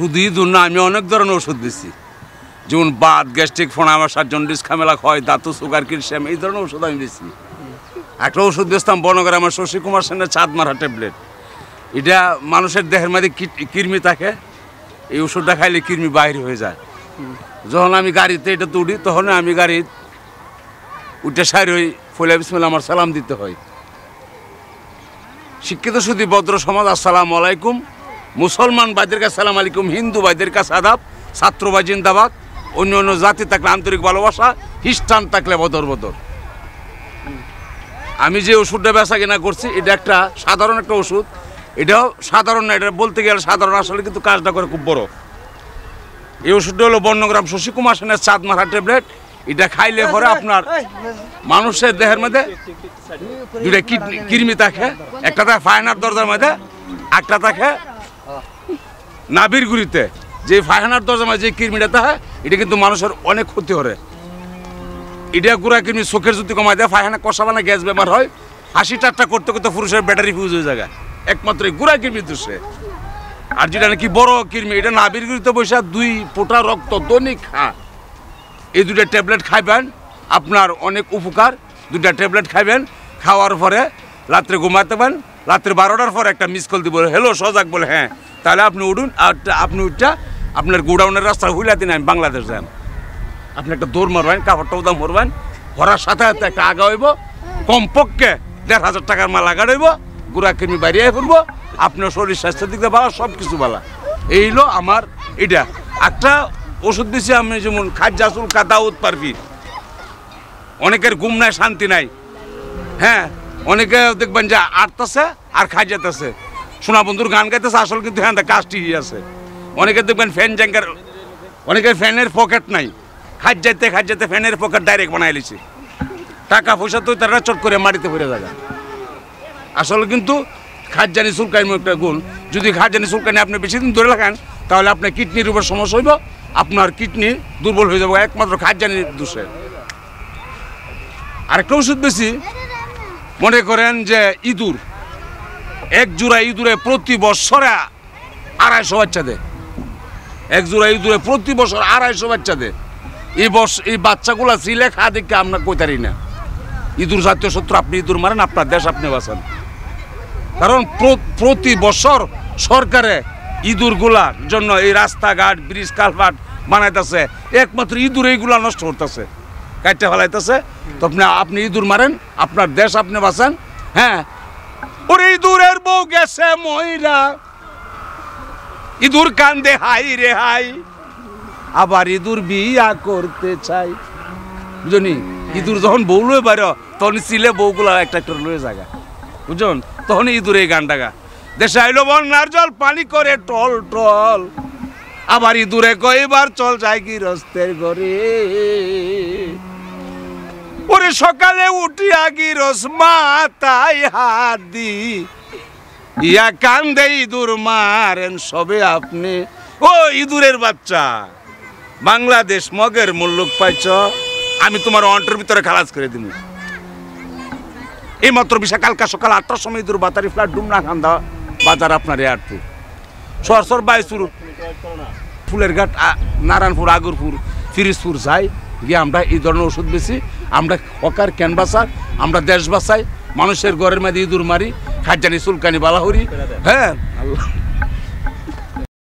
শুধুই দূর না আমি অনেক ধরনের ওষুধ দিছি যেমন বাদ গ্যাস্ট্রিক ফোনামাশা জন্ডিস খামেলা হয় দাঁতু সুগার কিরশ্যাম এই ধরনের ওষুধ আমি দিচ্ছি একটা ওষুধ বেচতাম বনগ্রামের শশী কুমার সেনের চাঁদ মারা ট্যাবলেট এটা মানুষের দেহের মাঝে কৃমি থাকে এই ওষুধটা খাইলে কৃমি বাইর হয়ে যায় যখন আমি গাড়িতে এটা তুড়ি তখন আমি গাড়ি উঠে সারি হই ফলে বিসমিল আমার সালাম দিতে হয় শিক্ষিত শুধু ভদ্র সমাজ আসসালামু আলাইকুম মুসলমান কাছে সালাম আলাইকুম হিন্দু বাইদের কাছে আদাব ছাত্র বা জিন্দাবাদ অন্য অন্য জাতি থাকলে আন্তরিক ভালোবাসা খ্রিস্টান থাকলে বদর বদর আমি যে ওষুধটা বেচা কিনা করছি এটা একটা সাধারণ একটা ওষুধ এটাও সাধারণ না এটা বলতে গেলে সাধারণ আসলে কিন্তু কাজটা করে খুব বড় এই ওষুধটা হলো বর্ণগ্রাম শশী কুমার সেনের চাঁদ মারা ট্যাবলেট এটা খাইলে পরে আপনার মানুষের দেহের মধ্যে দুটা কিডনি কৃমি থাকে একটা থাকে ফাইনার দরজার মধ্যে একটা থাকে নাবিরগুড়িতে যে ফাইহানার দরজামা যে কৃমিটা তাহা এটা কিন্তু মানুষের অনেক ক্ষতি করে এটা গুড়া কৃমি চোখের যদি কমায় দেয় ফাহানা কষা বানা গ্যাস বেমার হয় হাসি টাট্টা করতে করতে পুরুষের ব্যাটারি ফিউজ হয়ে যায় একমাত্র এই গুড়া কৃমি দোষে আর যেটা নাকি বড় কৃমি এটা নাবিরগুড়িতে বসে দুই ফোটা রক্ত দৈনিক খা এই দুটা ট্যাবলেট খাইবেন আপনার অনেক উপকার দুটা ট্যাবলেট খাইবেন খাওয়ার পরে রাত্রে ঘুমাতে পারেন রাত্রে বারোটার পর একটা মিস কল দিব হ্যালো সজাগ বলে হ্যাঁ তাহলে আপনি উঠুন আর আপনি ওইটা আপনার গোডাউনের রাস্তা হুইলা দিন আমি বাংলাদেশ যান আপনি একটা দৌড় মারবেন কাপড়টাও দাম মরবেন ভরার সাথে সাথে একটা আগা হইব কমপক্ষে দেড় হাজার টাকার মাল আগা হইব গুড়া কেমি বাড়িয়ে করবো আপনার শরীর স্বাস্থ্যের দিক দিয়ে ভালো সব কিছু ভালো এই হলো আমার এটা একটা ওষুধ দিছি আমি যেমন কাদা উত পারবি অনেকের ঘুম নাই শান্তি নাই হ্যাঁ অনেকে দেখবেন যে আছে আর খাই যেতেছে সোনা বন্ধুর গান গাইতেছে আসল কিন্তু হ্যাঁ কাজটি আছে অনেকে দেখবেন ফ্যান জ্যাঙ্কার অনেকের ফ্যানের পকেট নাই খাজ যাইতে খাট যাইতে ফ্যানের পকেট ডাইরেক্ট বানাই লিছে টাকা পয়সা তো তারা চট করে মাটিতে ফিরে যাবে আসলে কিন্তু খাজানি চুলকানির একটা গুণ যদি খাজানি চুলকানি আপনি বেশি দিন ধরে রাখেন তাহলে আপনার কিডনির উপর সমস্যা হইব আপনার কিডনি দুর্বল হয়ে যাবে একমাত্র খাজানির দোষে আরেকটা ওষুধ বেশি মনে করেন যে ইঁদুর এক জোড়া ইঁদুরে প্রতি বছরে আড়াইশো বাচ্চা দেয় এক জোড়া ইঁদুরে প্রতি বছর আড়াইশো বাচ্চা দেয় এই বস এই বাচ্চাগুলো ছিলে খা দেখে আমরা কইতারি না ইঁদুর জাতীয় শত্রু আপনি ইঁদুর মারেন আপনার দেশ আপনি বাঁচান কারণ প্রতি বছর সরকারে ইঁদুরগুলার জন্য এই রাস্তাঘাট ব্রিজ কালভার্ট বানাইতেছে একমাত্র ইঁদুর এইগুলো নষ্ট করতেছে কাটতে ফেলাইতেছে তো আপনি আপনি ইঁদুর মারেন আপনার দেশ আপনি বাঁচান হ্যাঁ ওরে ইঁদুরের বউ গেছে ময়রা ইঁদুর কান্দে হাই রে হাই আবার ইঁদুর বিয়া করতে চাই বুঝনি ইঁদুর যখন বউ লয়ে বাইর তখন সিলে বউগুলা একটা একটা লয়ে জাগা বুঝুন তখন ইঁদুর এই গানটা গা দেশে আইলো বন্যার জল পানি করে টল টল আবার ইঁদুরে কইবার চল যায় কি রস্তের ঘরে ওরে সকালে আগি রস মাতাই হাত দি ইয়া কান্দে ইঁদুর মারেন সবে আপনি ও ইঁদুরের বাচ্চা বাংলাদেশ মগের মুল্লুক পাইছ আমি তোমার অন্টের ভিতরে খালাস করে দিব এই মাত্র বিশা কালকা সকাল আটটার সময় ইঁদুর বাতারি ফ্ল্যাট ডুমনা খান্দা বাজার আপনার সর সরসর বাইশুর ফুলের ঘাট নারায়ণপুর আগরপুর ফিরিজপুর যায় গিয়ে আমরা এই ধরনের ওষুধ বেছি আমরা হকার ক্যানভাসার আমরা দেশ বাসাই মানুষের ঘরের মাঝে ইঁদুর মারি খাজানি চুলকানি বালাহরি হ্যাঁ আল্লাহ